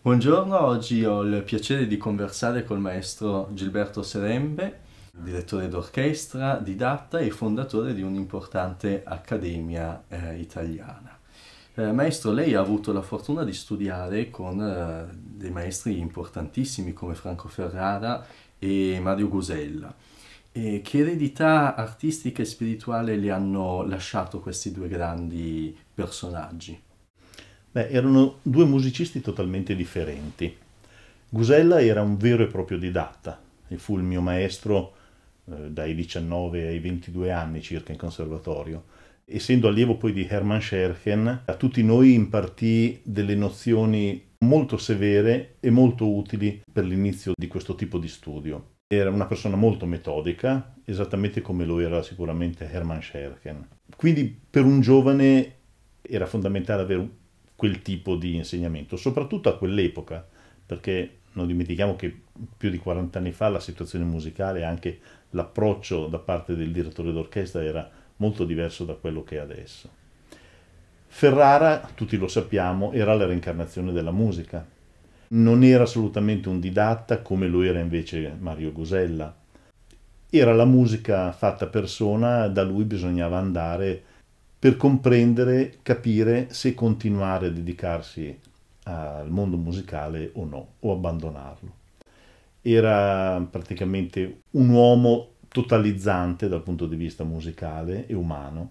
Buongiorno, oggi ho il piacere di conversare col maestro Gilberto Serembe, direttore d'orchestra, didatta e fondatore di un'importante accademia eh, italiana. Eh, maestro, lei ha avuto la fortuna di studiare con eh, dei maestri importantissimi come Franco Ferrara e Mario Gusella. E che eredità artistica e spirituale le hanno lasciato questi due grandi personaggi? Beh, erano due musicisti totalmente differenti. Gusella era un vero e proprio didatta e fu il mio maestro eh, dai 19 ai 22 anni circa in conservatorio. Essendo allievo poi di Hermann Scherchen, a tutti noi impartì delle nozioni molto severe e molto utili per l'inizio di questo tipo di studio. Era una persona molto metodica, esattamente come lo era sicuramente Hermann Scherchen. Quindi per un giovane era fondamentale avere quel tipo di insegnamento, soprattutto a quell'epoca, perché non dimentichiamo che più di 40 anni fa la situazione musicale e anche l'approccio da parte del direttore d'orchestra era molto diverso da quello che è adesso. Ferrara, tutti lo sappiamo, era la reincarnazione della musica. Non era assolutamente un didatta come lo era invece Mario Gosella. Era la musica fatta persona, da lui bisognava andare per comprendere, capire se continuare a dedicarsi al mondo musicale o no, o abbandonarlo. Era praticamente un uomo totalizzante dal punto di vista musicale e umano.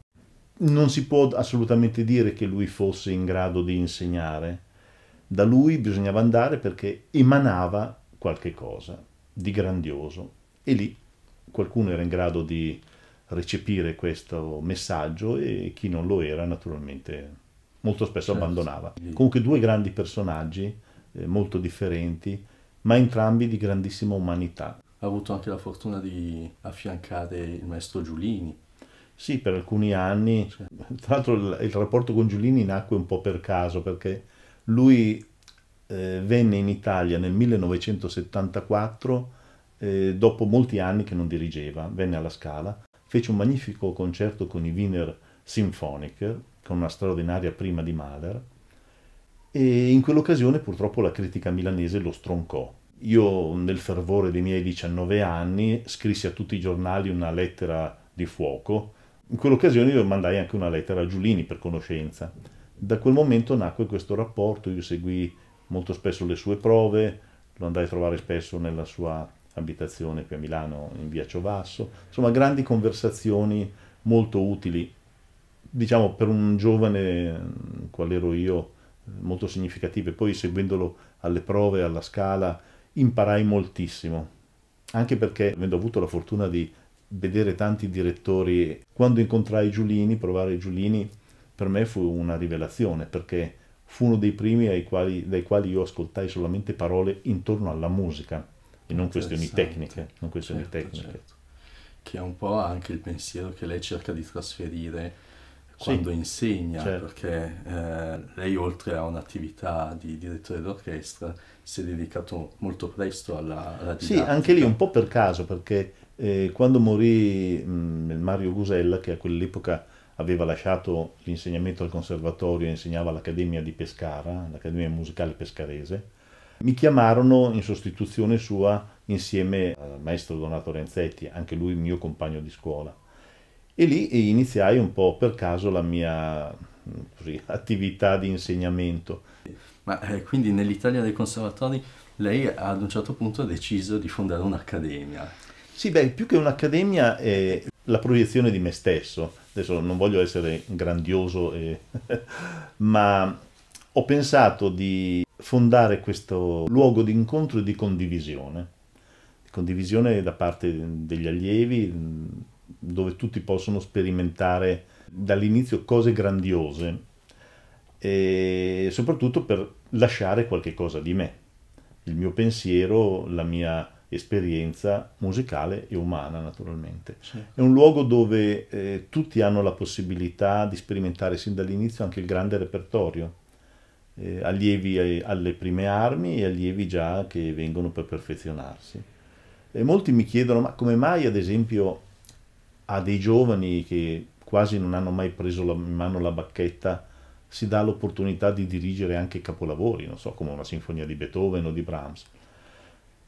Non si può assolutamente dire che lui fosse in grado di insegnare, da lui bisognava andare perché emanava qualche cosa di grandioso e lì qualcuno era in grado di recepire questo messaggio e chi non lo era naturalmente molto spesso certo. abbandonava. Comunque due grandi personaggi eh, molto differenti, ma entrambi di grandissima umanità. Ha avuto anche la fortuna di affiancare il maestro Giulini. Sì, per alcuni anni. Certo. Tra l'altro il, il, rapporto con Giulini nacque un po' per caso, perché lui eh, venne in Italia nel 1974 eh, dopo molti anni che non dirigeva, venne alla Scala fece un magnifico concerto con i Wiener Symphoniker, con una straordinaria prima di Mahler, e in quell'occasione purtroppo la critica milanese lo stroncò. Io, nel fervore dei miei 19 anni, scrissi a tutti i giornali una lettera di fuoco. In quell'occasione io mandai anche una lettera a Giulini per conoscenza. Da quel momento nacque questo rapporto, io seguì molto spesso le sue prove, lo andai a trovare spesso nella sua abitazione qui a Milano in via Ciovasso, insomma grandi conversazioni molto utili, diciamo per un giovane mm, qual ero io, molto significative, poi seguendolo alle prove, alla scala, imparai moltissimo, anche perché avendo avuto la fortuna di vedere tanti direttori, quando incontrai Giulini, provare Giulini, per me fu una rivelazione, perché fu uno dei primi quali, dai quali io ascoltai solamente parole intorno alla musica e non questioni tecniche. Non questioni certo, tecniche. Certo. Che è un po' anche il pensiero che lei cerca di trasferire quando sì, insegna, certo. perché eh, lei oltre a un'attività di direttore d'orchestra si è dedicato molto presto alla, alla didattica. Sì, anche lì un po' per caso, perché eh, quando morì mh, mm, Mario Gusella, che a quell'epoca aveva lasciato l'insegnamento al conservatorio e insegnava all'Accademia di Pescara, l'Accademia Musicale Pescarese, mi chiamarono in sostituzione sua insieme al maestro Donato Renzetti, anche lui mio compagno di scuola. E lì iniziai un po' per caso la mia così, attività di insegnamento. Ma eh, quindi nell'Italia dei conservatori lei ad un certo punto ha deciso di fondare un'accademia. Sì, beh, più che un'accademia è la proiezione di me stesso. Adesso non voglio essere grandioso, e... ma ho pensato di fondare questo luogo di incontro e di condivisione, condivisione da parte degli allievi dove tutti possono sperimentare dall'inizio cose grandiose e soprattutto per lasciare qualche cosa di me, il mio pensiero, la mia esperienza musicale e umana naturalmente. Sì. È un luogo dove eh, tutti hanno la possibilità di sperimentare sin dall'inizio anche il grande repertorio eh, allievi eh, alle prime armi e allievi già che vengono per perfezionarsi. E molti mi chiedono, ma come mai ad esempio a dei giovani che quasi non hanno mai preso la, in mano la bacchetta si dà l'opportunità di dirigere anche capolavori, non so, come una sinfonia di Beethoven o di Brahms.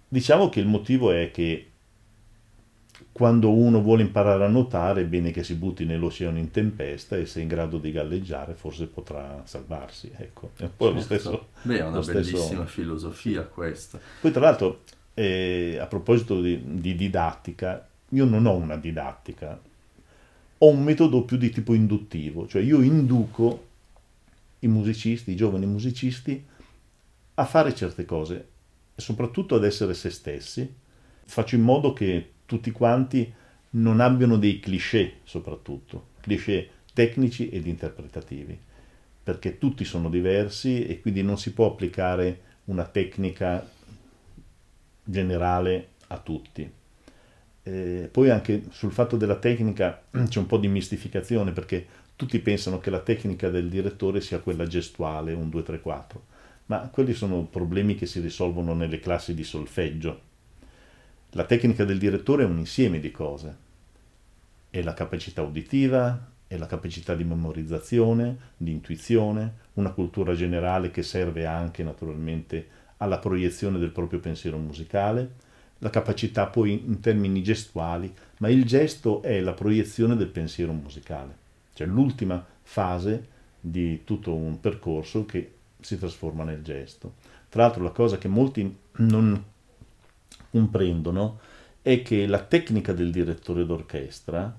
Diciamo che il motivo è che quando uno vuole imparare a nuotare è bene che si butti nell'oceano in tempesta e se è in grado di galleggiare forse potrà salvarsi. Ecco, è un po' certo. lo stesso. Beh, è una bellissima stesso... filosofia questa. Poi tra l'altro, eh, a proposito di, di didattica, io non ho una didattica, ho un metodo più di tipo induttivo, cioè io induco i musicisti, i giovani musicisti, a fare certe cose e soprattutto ad essere se stessi. Faccio in modo che tutti quanti non abbiano dei cliché soprattutto, cliché tecnici ed interpretativi, perché tutti sono diversi e quindi non si può applicare una tecnica generale a tutti. Eh, poi anche sul fatto della tecnica c'è un po' di mistificazione perché tutti pensano che la tecnica del direttore sia quella gestuale, un 2-3-4, ma quelli sono problemi che si risolvono nelle classi di solfeggio, la tecnica del direttore è un insieme di cose. È la capacità uditiva, è la capacità di memorizzazione, di intuizione, una cultura generale che serve anche naturalmente alla proiezione del proprio pensiero musicale, la capacità poi in termini gestuali, ma il gesto è la proiezione del pensiero musicale, cioè l'ultima fase di tutto un percorso che si trasforma nel gesto. Tra l'altro la cosa che molti non comprendono è che la tecnica del direttore d'orchestra,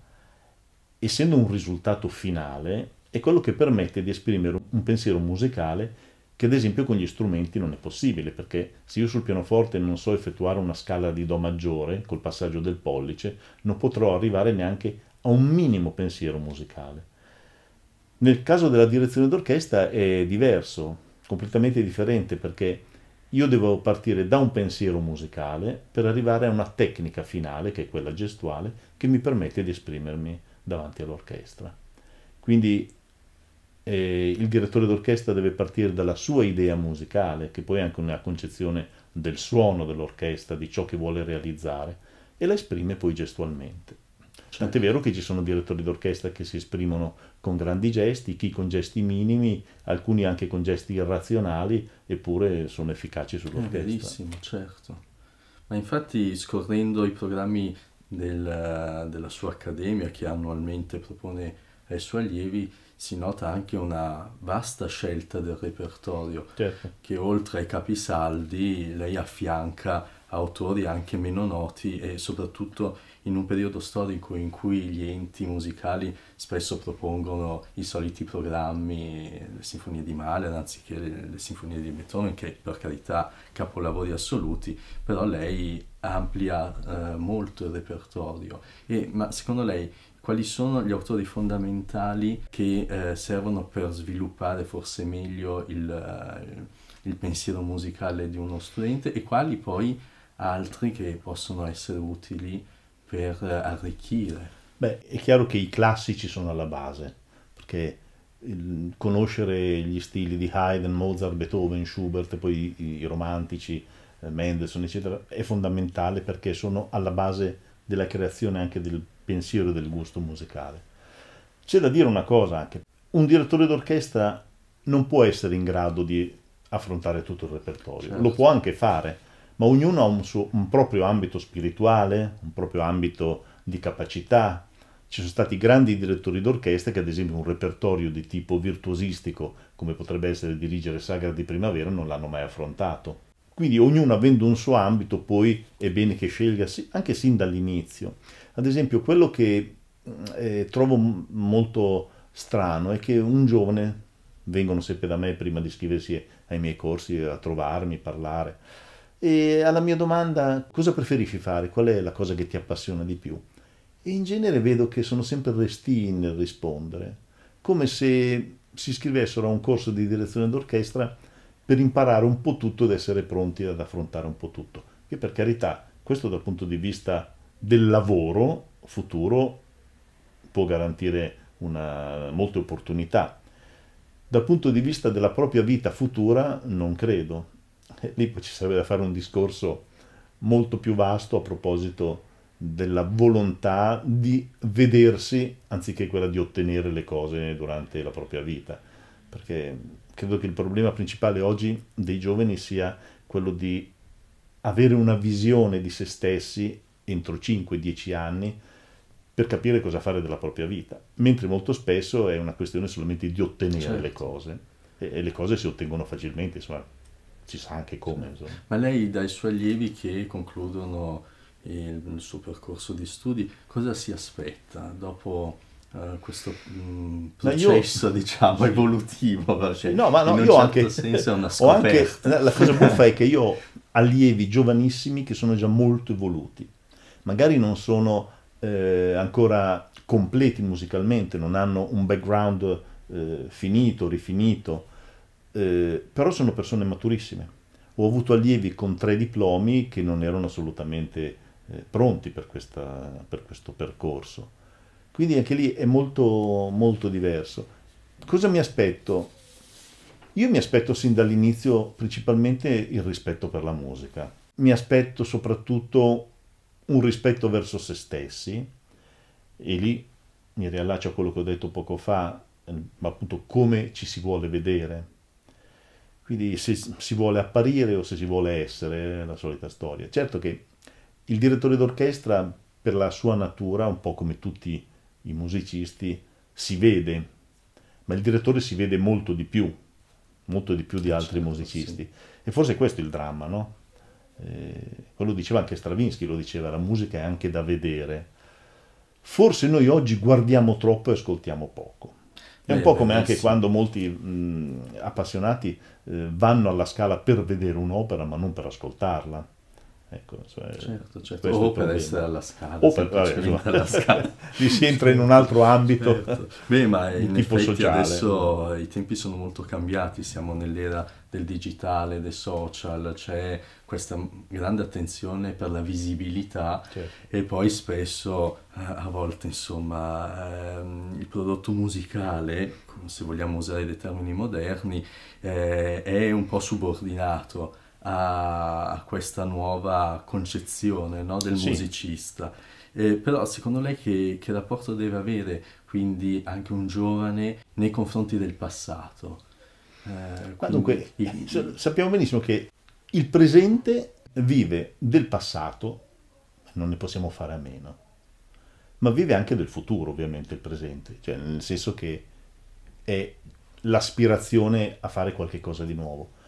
essendo un risultato finale, è quello che permette di esprimere un pensiero musicale che ad esempio con gli strumenti non è possibile, perché se io sul pianoforte non so effettuare una scala di Do maggiore col passaggio del pollice, non potrò arrivare neanche a un minimo pensiero musicale. Nel caso della direzione d'orchestra è diverso, completamente differente, perché io devo partire da un pensiero musicale per arrivare a una tecnica finale, che è quella gestuale, che mi permette di esprimermi davanti all'orchestra. Quindi eh, il direttore d'orchestra deve partire dalla sua idea musicale, che poi è anche una concezione del suono dell'orchestra, di ciò che vuole realizzare, e la esprime poi gestualmente. Tant'è vero che ci sono direttori d'orchestra che si esprimono con grandi gesti, chi con gesti minimi, alcuni anche con gesti irrazionali, eppure sono efficaci sull'orchestra. È eh, verissimo, certo. Ma infatti scorrendo i programmi del, della sua accademia che annualmente propone ai suoi allievi, si nota anche una vasta scelta del repertorio certo. che oltre ai capisaldi lei affianca autori anche meno noti e soprattutto in un periodo storico in cui gli enti musicali spesso propongono i soliti programmi, le sinfonie di Mahler anziché le, le sinfonie di Beethoven, che per carità capolavori assoluti, però lei amplia eh, molto il repertorio. E, ma secondo lei quali sono gli autori fondamentali che eh, servono per sviluppare forse meglio il, eh, il, pensiero musicale di uno studente e quali poi altri che possono essere utili per eh, arricchire. Beh, è chiaro che i classici sono alla base, perché conoscere gli stili di Haydn, Mozart, Beethoven, Schubert, poi i romantici, eh, Mendelssohn, eccetera, è fondamentale perché sono alla base della creazione anche del pensiero e del gusto musicale. C'è da dire una cosa anche, un direttore d'orchestra non può essere in grado di affrontare tutto il repertorio, certo. lo può anche fare, ma ognuno ha un, suo, un proprio ambito spirituale, un proprio ambito di capacità. Ci sono stati grandi direttori d'orchestra che ad esempio un repertorio di tipo virtuosistico, come potrebbe essere dirigere Sagra di Primavera, non l'hanno mai affrontato. Quindi ognuno avendo un suo ambito poi è bene che scelga anche sin dall'inizio. Ad esempio quello che eh, trovo m- molto strano è che un giovane, vengono sempre da me prima di iscriversi ai miei corsi a trovarmi, parlare, e alla mia domanda cosa preferisci fare? Qual è la cosa che ti appassiona di più? E in genere vedo che sono sempre resti nel rispondere, come se si iscrivessero a un corso di direzione d'orchestra per imparare un po' tutto ed essere pronti ad affrontare un po' tutto. Che per carità, questo dal punto di vista del lavoro futuro può garantire una, molte opportunità. Dal punto di vista della propria vita futura non credo, lì poi ci sarebbe da fare un discorso molto più vasto a proposito della volontà di vedersi anziché quella di ottenere le cose durante la propria vita. Perché credo che il problema principale oggi dei giovani sia quello di avere una visione di se stessi entro 5-10 anni per capire cosa fare della propria vita, mentre molto spesso è una questione solamente di ottenere certo. le cose e, e le cose si ottengono facilmente, insomma si sa anche come. Insomma. Ma lei dai suoi allievi che concludono il, il, suo percorso di studi, cosa si aspetta dopo uh, questo mh, mm, processo, io... diciamo, evolutivo? Perché no, ma no, io certo anche... senso è una scoperta. Anche, la cosa buffa è che io ho allievi giovanissimi che sono già molto evoluti, magari non sono eh, ancora completi musicalmente, non hanno un background eh, finito, rifinito, eh, però sono persone maturissime. Ho avuto allievi con tre diplomi che non erano assolutamente eh, pronti per, questa, per, questo percorso. Quindi anche lì è molto, molto diverso. Cosa mi aspetto? Io mi aspetto sin dall'inizio principalmente il rispetto per la musica. Mi aspetto soprattutto un rispetto verso se stessi e lì mi riallaccio a quello che ho detto poco fa, eh, ma appunto come ci si vuole vedere, quindi se si vuole apparire o se si vuole essere, è la solita storia. Certo che il direttore d'orchestra, per la sua natura, un po' come tutti i musicisti, si vede, ma il direttore si vede molto di più, molto di più di altri certo, musicisti. Sì. E forse questo è il dramma, no? Eh, quello diceva anche Stravinsky, lo diceva, la musica è anche da vedere. Forse noi oggi guardiamo troppo e ascoltiamo poco. È un po' come anche quando molti mh, appassionati eh, vanno alla scala per vedere un'opera ma non per ascoltarla. Ecco, cioè, certo, certo. O per essere alla scala. O per, vabbè, alla scala. lì si entra in un altro ambito certo. Beh, ma in tipo sociale. adesso i tempi sono molto cambiati, siamo nell'era del digitale, dei social, c'è questa grande attenzione per la visibilità certo. e poi spesso eh, a volte insomma ehm, il prodotto musicale, se vogliamo usare dei termini moderni, eh, è un po' subordinato a questa nuova concezione no, del sì. musicista. Eh, però secondo lei che, che, rapporto deve avere quindi anche un giovane nei confronti del passato? Eh, Ma dunque, eh, sappiamo benissimo che il presente vive del passato, non ne possiamo fare a meno, ma vive anche del futuro ovviamente il presente, cioè nel senso che è l'aspirazione a fare qualche cosa di nuovo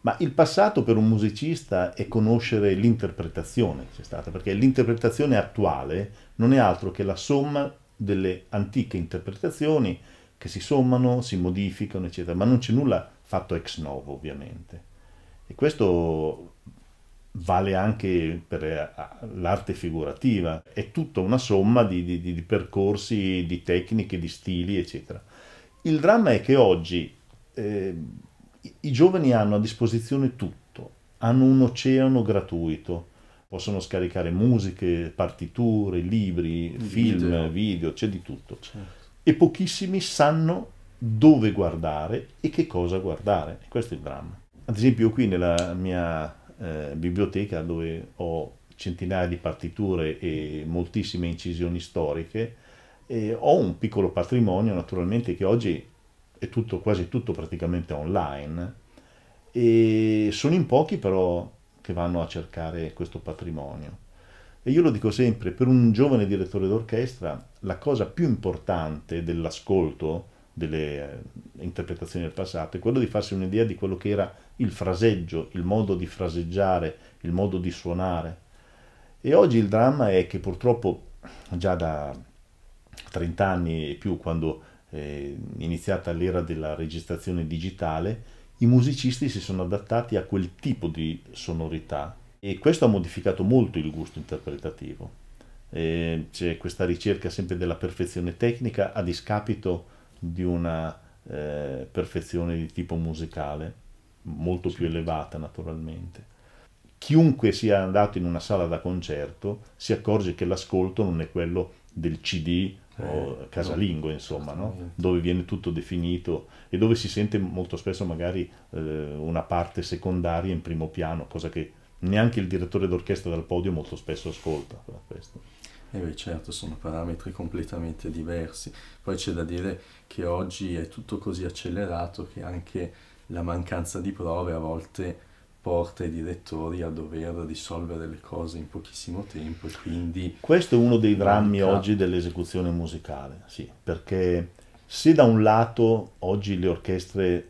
ma il passato per un musicista è conoscere l'interpretazione che c'è stata, perché l'interpretazione attuale non è altro che la somma delle antiche interpretazioni che si sommano, si modificano, eccetera, ma non c'è nulla fatto ex novo, ovviamente. E questo vale anche per eh, l'arte figurativa, è tutta una somma di, di, di, percorsi, di tecniche, di stili, eccetera. Il dramma è che oggi... Eh, i giovani hanno a disposizione tutto, hanno un oceano gratuito, possono scaricare musiche, partiture, libri, film, video, c'è di tutto. Certo. E pochissimi sanno dove guardare e che cosa guardare. E questo è il dramma. Ad esempio qui nella mia eh, biblioteca dove ho centinaia di partiture e moltissime incisioni storiche, eh, ho un piccolo patrimonio naturalmente che oggi è tutto, quasi tutto praticamente online e sono in pochi però che vanno a cercare questo patrimonio. E io lo dico sempre, per un giovane direttore d'orchestra la cosa più importante dell'ascolto delle eh, interpretazioni del passato è quello di farsi un'idea di quello che era il fraseggio, il modo di fraseggiare, il modo di suonare. E oggi il dramma è che purtroppo già da 30 anni e più, quando eh, iniziata l'era della registrazione digitale, i musicisti si sono adattati a quel tipo di sonorità e questo ha modificato molto il gusto interpretativo. Eh, c'è questa ricerca sempre della perfezione tecnica a discapito di una eh, perfezione di tipo musicale, molto più elevata naturalmente. Chiunque sia andato in una sala da concerto si accorge che l'ascolto non è quello del CD eh, casalingo, insomma, no? dove viene tutto definito e dove si sente molto spesso magari eh, una parte secondaria in primo piano, cosa che neanche il direttore d'orchestra dal podio molto spesso ascolta. E eh, eh beh, certo, sono parametri completamente diversi. Poi c'è da dire che oggi è tutto così accelerato che anche la mancanza di prove a volte porta i direttori a dover risolvere le cose in pochissimo tempo e quindi... Questo è uno dei drammi manca... oggi dell'esecuzione musicale, sì, perché se da un lato oggi le orchestre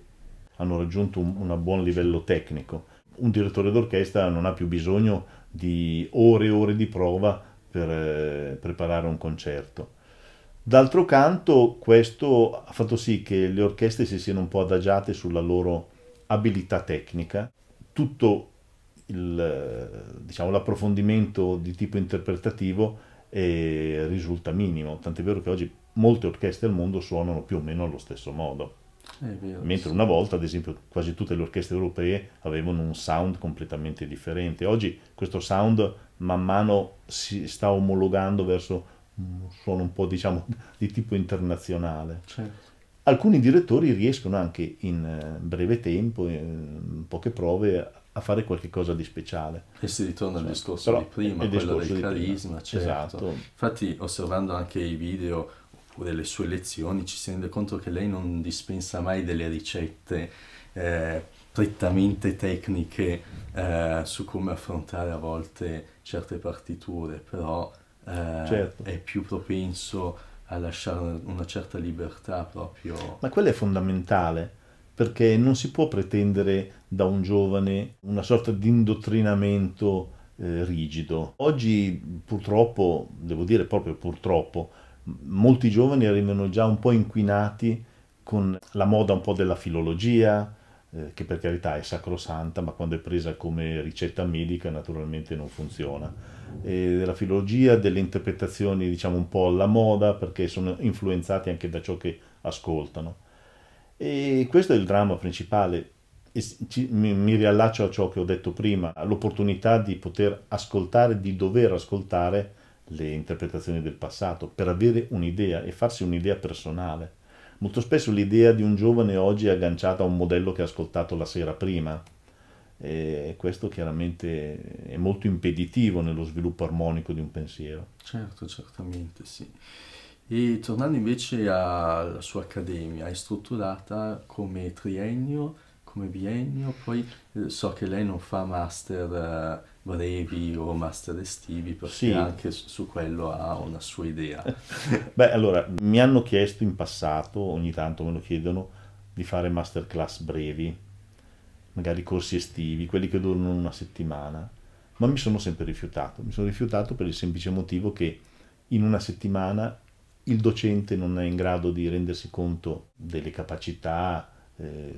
hanno raggiunto un, un buon livello tecnico, un direttore d'orchestra non ha più bisogno di ore e ore di prova per eh, preparare un concerto. D'altro canto questo ha fatto sì che le orchestre si siano un po' adagiate sulla loro abilità tecnica tutto il, diciamo, l'approfondimento di tipo interpretativo eh, risulta minimo, tant'è vero che oggi molte orchestre al mondo suonano più o meno allo stesso modo. Mentre una volta, ad esempio, quasi tutte le orchestre europee avevano un sound completamente differente. Oggi questo sound man mano si sta omologando verso un suono un po' diciamo, di tipo internazionale. Certo alcuni direttori riescono anche in eh, breve tempo, eh, in poche prove, a fare qualche cosa di speciale. E si ritorna al cioè, discorso di prima, quello del carisma, certo. Esatto. Infatti, osservando anche i video oppure le sue lezioni, ci si rende conto che lei non dispensa mai delle ricette eh, prettamente tecniche eh, su come affrontare a volte certe partiture, però eh, certo. è più propenso a lasciare una certa libertà proprio. Ma quello è fondamentale, perché non si può pretendere da un giovane una sorta di indottrinamento eh, rigido. Oggi purtroppo, devo dire proprio purtroppo, molti giovani arrivano già un po' inquinati con la moda un po' della filologia, eh, che per carità è sacrosanta, ma quando è presa come ricetta medica naturalmente non funziona. E della filologia, delle interpretazioni diciamo un po' alla moda, perché sono influenzati anche da ciò che ascoltano. E questo è il dramma principale. mi, mi riallaccio a ciò che ho detto prima, all'opportunità di poter ascoltare, di dover ascoltare le interpretazioni del passato per avere un'idea e farsi un'idea personale. Molto spesso l'idea di un giovane oggi è agganciata a un modello che ha ascoltato la sera prima e questo chiaramente è molto impeditivo nello sviluppo armonico di un pensiero. Certo, certamente sì. E tornando invece alla sua accademia, è strutturata come triennio, come biennio, poi eh, so che lei non fa master eh, brevi o master estivi, perché sì. anche su quello ha una sua idea. Beh, allora, mi hanno chiesto in passato, ogni tanto me lo chiedono, di fare masterclass brevi, magari corsi estivi, quelli che durano una settimana, ma mi sono sempre rifiutato. Mi sono rifiutato per il semplice motivo che in una settimana il docente non è in grado di rendersi conto delle capacità eh,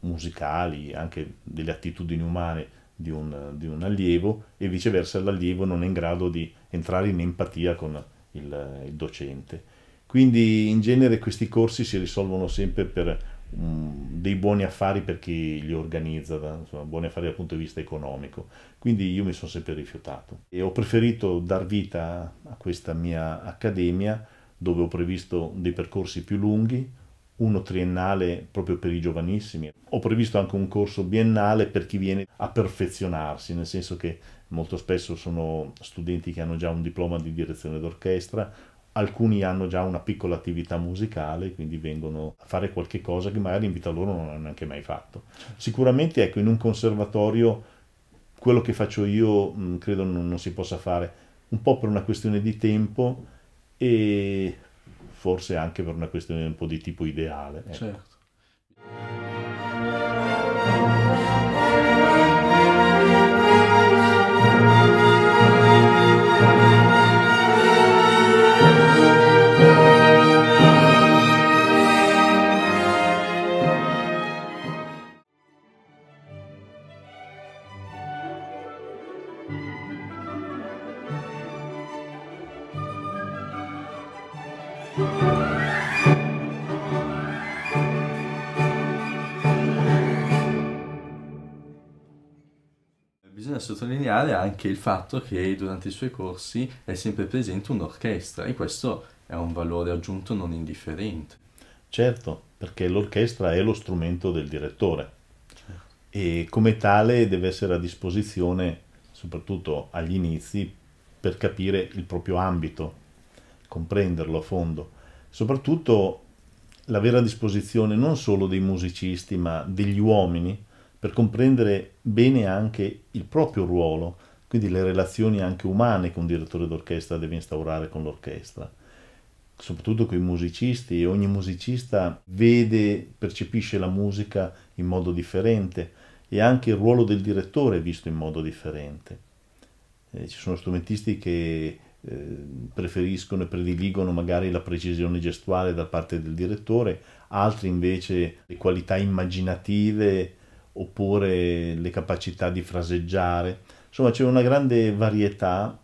musicali, anche delle attitudini umane di un, di un, allievo e viceversa l'allievo non è in grado di entrare in empatia con il, il docente. Quindi in genere questi corsi si risolvono sempre per um, dei buoni affari per chi li organizza, da, insomma, buoni affari dal punto di vista economico. Quindi io mi sono sempre rifiutato e ho preferito dar vita a questa mia accademia dove ho previsto dei percorsi più lunghi, uno triennale proprio per i giovanissimi. Ho previsto anche un corso biennale per chi viene a perfezionarsi, nel senso che molto spesso sono studenti che hanno già un diploma di direzione d'orchestra, alcuni hanno già una piccola attività musicale, quindi vengono a fare qualche cosa che magari in vita loro non hanno neanche mai fatto. Sicuramente ecco, in un conservatorio quello che faccio io credo non, non si possa fare, un po' per una questione di tempo e forse anche per una questione un po' di tipo ideale. Ecco. Certo. sottolineare anche il fatto che durante i suoi corsi è sempre presente un'orchestra e questo è un valore aggiunto non indifferente. Certo, perché l'orchestra è lo strumento del direttore certo. e come tale deve essere a disposizione, soprattutto agli inizi, per capire il proprio ambito, comprenderlo a fondo. Soprattutto la vera disposizione non solo dei musicisti, ma degli uomini, per comprendere bene anche il proprio ruolo, quindi le relazioni anche umane che un direttore d'orchestra deve instaurare con l'orchestra, soprattutto con i musicisti e ogni musicista vede, percepisce la musica in modo differente e anche il ruolo del direttore è visto in modo differente. Eh, ci sono strumentisti che eh, preferiscono e prediligono magari la precisione gestuale da parte del direttore, altri invece le qualità immaginative oppure le capacità di fraseggiare. Insomma, c'è una grande varietà.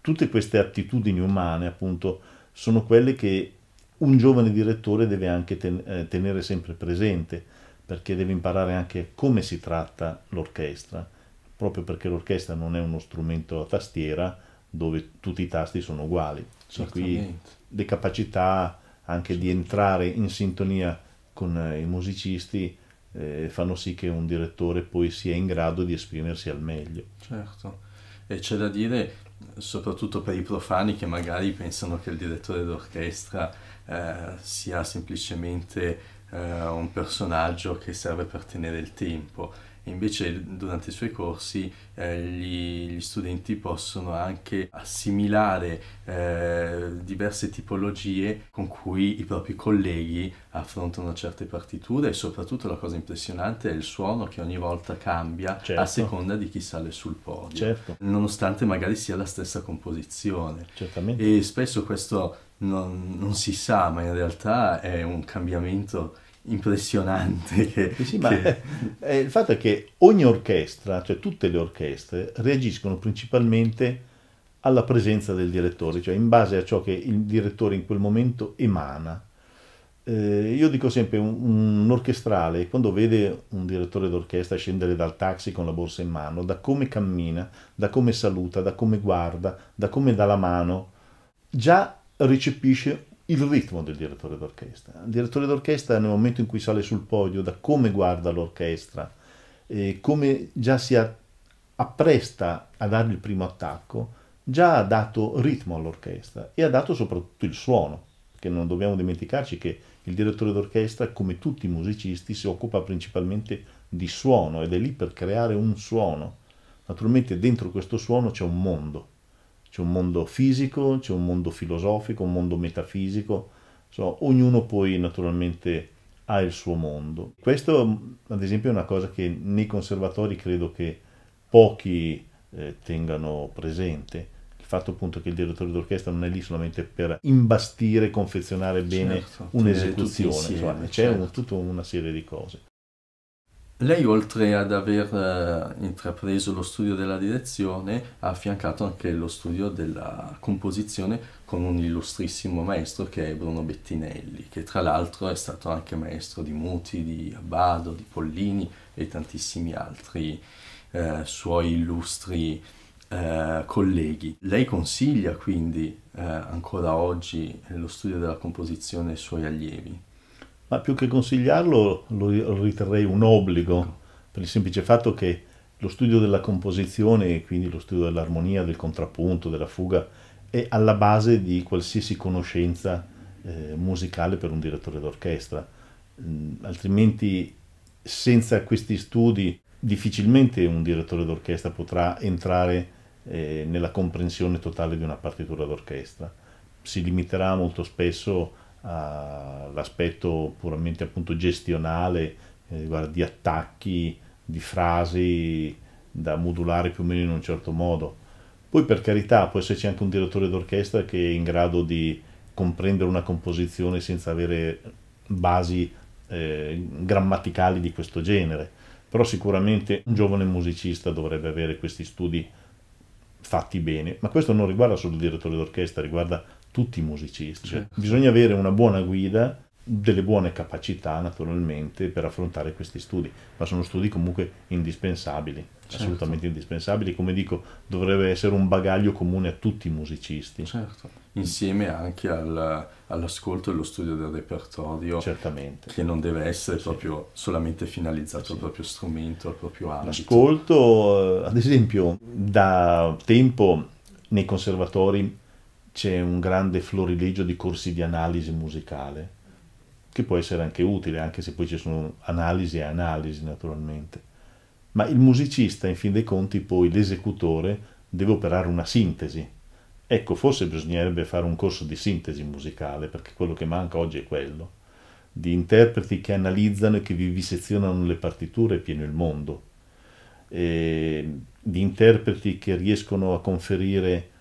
Tutte queste attitudini umane, appunto, sono quelle che un giovane direttore deve anche ten eh, tenere sempre presente, perché deve imparare anche come si tratta l'orchestra, proprio perché l'orchestra non è uno strumento a tastiera dove tutti i tasti sono uguali. Sono qui le capacità anche di entrare in sintonia con eh, i musicisti eh, fanno sì che un direttore poi sia in grado di esprimersi al meglio. Certo, e c'è da dire soprattutto per i profani che magari pensano che il direttore d'orchestra eh, sia semplicemente eh, un personaggio che serve per tenere il tempo invece durante i suoi corsi eh, gli, gli, studenti possono anche assimilare eh, diverse tipologie con cui i propri colleghi affrontano certe partiture e soprattutto la cosa impressionante è il suono che ogni volta cambia certo. a seconda di chi sale sul podio, certo. nonostante magari sia la stessa composizione. Certamente. E spesso questo non, non si sa, ma in realtà è un cambiamento impressionante. Che, sì, che... il fatto è che ogni orchestra, cioè tutte le orchestre, reagiscono principalmente alla presenza del direttore, cioè in base a ciò che il direttore in quel momento emana. Eh, io dico sempre, un, un orchestrale, quando vede un direttore d'orchestra scendere dal taxi con la borsa in mano, da come cammina, da come saluta, da come guarda, da come dà la mano, già recepisce il ritmo del direttore d'orchestra. Il direttore d'orchestra nel momento in cui sale sul podio, da come guarda l'orchestra, e eh, come già si appresta a dare il primo attacco, già ha dato ritmo all'orchestra e ha dato soprattutto il suono, perché non dobbiamo dimenticarci che il direttore d'orchestra, come tutti i musicisti, si occupa principalmente di suono ed è lì per creare un suono. Naturalmente dentro questo suono c'è un mondo c'è un mondo fisico, c'è un mondo filosofico, un mondo metafisico, so, ognuno poi naturalmente ha il suo mondo. Questo ad esempio è una cosa che nei conservatori credo che pochi eh, tengano presente, il fatto appunto che il direttore d'orchestra non è lì solamente per imbastire, confezionare bene certo, un'esecuzione, insieme, insomma, c'è un, certo. tutta una serie di cose. Lei oltre ad aver eh, intrapreso lo studio della direzione ha affiancato anche lo studio della composizione con un illustrissimo maestro che è Bruno Bettinelli, che tra l'altro è stato anche maestro di Muti, di Abbado, di Pollini e tantissimi altri eh, suoi illustri eh, colleghi. Lei consiglia quindi eh, ancora oggi lo studio della composizione ai suoi allievi. Ma più che consigliarlo lo riterrei un obbligo, per il semplice fatto che lo studio della composizione quindi lo studio dell'armonia, del contrappunto, della fuga, è alla base di qualsiasi conoscenza eh, musicale per un direttore d'orchestra. Mm, altrimenti senza questi studi difficilmente un direttore d'orchestra potrà entrare eh, nella comprensione totale di una partitura d'orchestra. Si limiterà molto spesso a all'aspetto eh, puramente appunto gestionale, eh, di attacchi, di frasi da modulare più o meno in un certo modo. Poi per carità può esserci anche un direttore d'orchestra che è in grado di comprendere una composizione senza avere basi eh, grammaticali di questo genere, però sicuramente un giovane musicista dovrebbe avere questi studi fatti bene, ma questo non riguarda solo il direttore d'orchestra, riguarda tutti i musicisti. Cioè, bisogna avere una buona guida, delle buone capacità naturalmente per affrontare questi studi, ma sono studi comunque indispensabili, certo. assolutamente indispensabili, come dico dovrebbe essere un bagaglio comune a tutti i musicisti. Certo. Insieme anche al, all'ascolto e allo studio del repertorio, Certamente. che non deve essere sì. proprio solamente finalizzato sì. al proprio strumento, al proprio ambito. L'ascolto, eh, ad esempio, da tempo nei conservatori c'è un grande florilegio di corsi di analisi musicale, che può essere anche utile, anche se poi ci sono analisi e analisi naturalmente. Ma il musicista, in fin dei conti, poi l'esecutore, deve operare una sintesi. Ecco, forse bisognerebbe fare un corso di sintesi musicale, perché quello che manca oggi è quello, di interpreti che analizzano e che vivisezionano le partiture è pieno il mondo, e di interpreti che riescono a conferire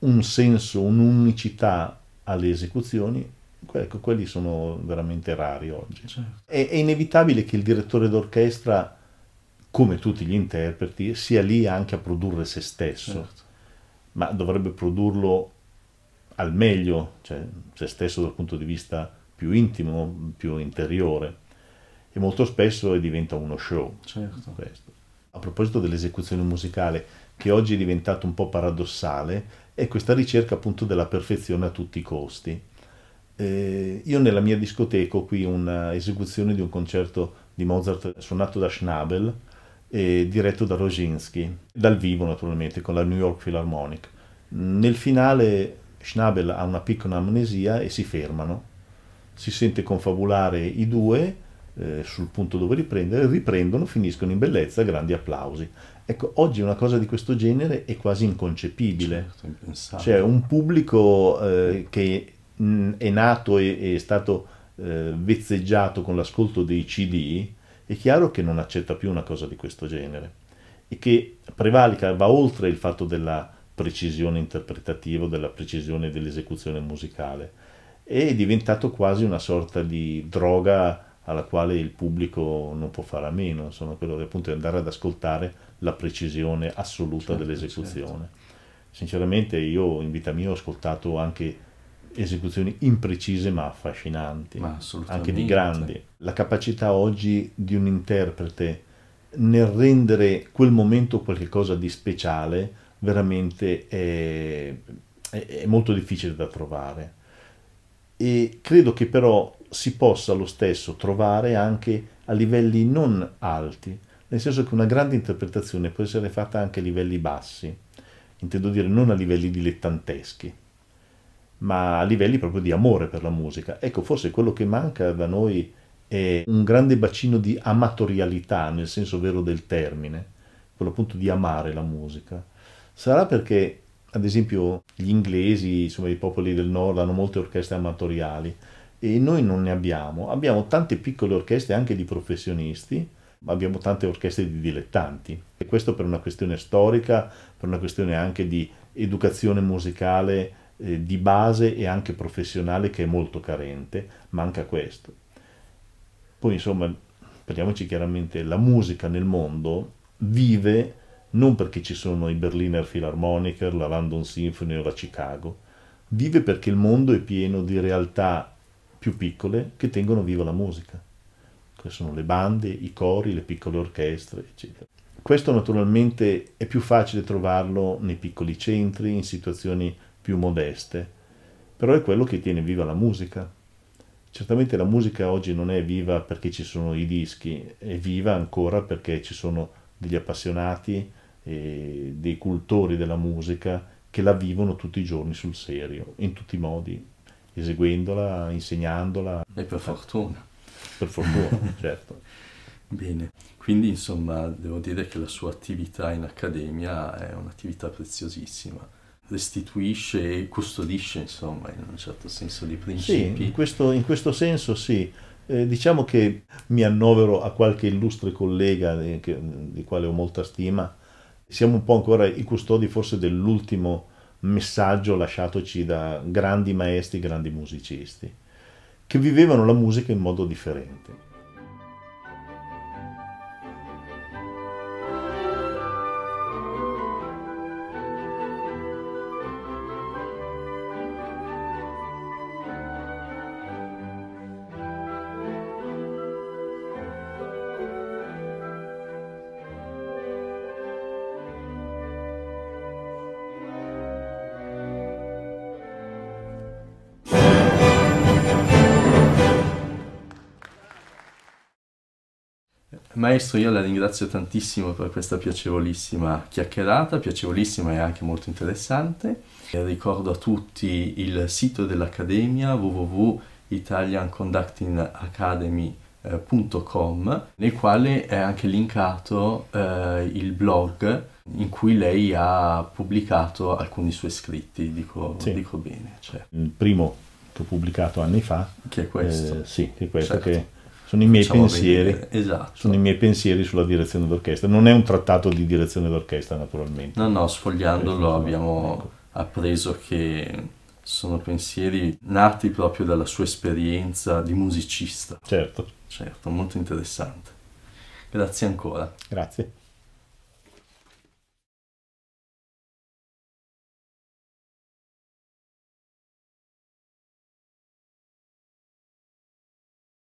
un senso, un'unicità alle esecuzioni, ecco, quelli sono veramente rari oggi. Certo. È, è inevitabile che il direttore d'orchestra, come tutti gli interpreti, sia lì anche a produrre se stesso, certo. ma dovrebbe produrlo al meglio, cioè se stesso dal punto di vista più intimo, più interiore. E molto spesso diventa uno show. Certo. A proposito dell'esecuzione musicale, che oggi è diventato un po' paradossale, è questa ricerca appunto della perfezione a tutti i costi. Eh, io nella mia discoteca ho qui un'esecuzione di un concerto di Mozart suonato da Schnabel e diretto da Rosinski, dal vivo naturalmente con la New York Philharmonic. Nel finale Schnabel ha una piccola amnesia e si fermano. Si sente confabulare i due eh, sul punto dove riprendere, riprendono, finiscono in bellezza, grandi applausi. Ecco, oggi una cosa di questo genere è quasi inconcepibile. Certo, cioè, un pubblico eh, che mh, mm, è nato e è stato eh, vezzeggiato con l'ascolto dei CD, è chiaro che non accetta più una cosa di questo genere e che prevalica, va oltre il fatto della precisione interpretativa, della precisione dell'esecuzione musicale. È diventato quasi una sorta di droga alla quale il pubblico non può fare a meno, insomma, quello appunto di andare ad ascoltare la precisione assoluta certo, dell'esecuzione. Certo. Sinceramente io in vita mia ho ascoltato anche esecuzioni imprecise ma affascinanti, ma anche di grandi. La capacità oggi di un interprete nel rendere quel momento qualcosa di speciale veramente è, è, è molto difficile da trovare. E credo che però si possa lo stesso trovare anche a livelli non alti, nel senso che una grande interpretazione può essere fatta anche a livelli bassi, intendo dire non a livelli dilettanteschi, ma a livelli proprio di amore per la musica. Ecco, forse quello che manca da noi è un grande bacino di amatorialità, nel senso vero del termine, quello appunto di amare la musica. Sarà perché, ad esempio, gli inglesi, insomma i popoli del nord, hanno molte orchestre amatoriali e noi non ne abbiamo. Abbiamo tante piccole orchestre anche di professionisti, abbiamo tante orchestre di dilettanti e questo per una questione storica, per una questione anche di educazione musicale eh, di base e anche professionale che è molto carente, manca questo. Poi insomma, parliamoci chiaramente, la musica nel mondo vive non perché ci sono i Berliner Philharmoniker, la London Symphony o la Chicago, vive perché il mondo è pieno di realtà più piccole che tengono viva la musica sono le bande, i cori, le piccole orchestre, eccetera. Questo naturalmente è più facile trovarlo nei piccoli centri, in situazioni più modeste, però è quello che tiene viva la musica. Certamente la musica oggi non è viva perché ci sono i dischi, è viva ancora perché ci sono degli appassionati, e dei cultori della musica che la vivono tutti i giorni sul serio, in tutti i modi, eseguendola, insegnandola. E per fortuna per fortuna, certo. Bene, quindi insomma devo dire che la sua attività in accademia è un'attività preziosissima, restituisce e custodisce insomma in un certo senso dei principi. Sì, in questo, in questo senso sì. Eh, diciamo che mi annovero a qualche illustre collega eh, che, di quale ho molta stima, siamo un po' ancora i custodi forse dell'ultimo messaggio lasciatoci da grandi maestri, grandi musicisti che vivevano la musica in modo differente. Maestro, io la ringrazio tantissimo per questa piacevolissima chiacchierata, piacevolissima e anche molto interessante. Ricordo a tutti il sito dell'Accademia www.italianconductingacademy.com nel quale è anche linkato eh, il blog in cui lei ha pubblicato alcuni suoi scritti, dico, sì. dico bene. Cioè. Il primo che ho pubblicato anni fa. Che è questo. Eh, sì, è questo certo. che sono i miei pensieri esatto. sono i miei pensieri sulla direzione d'orchestra non è un trattato di direzione d'orchestra naturalmente no no sfogliandolo ecco. abbiamo ecco. appreso che sono pensieri nati proprio dalla sua esperienza di musicista certo certo molto interessante grazie ancora grazie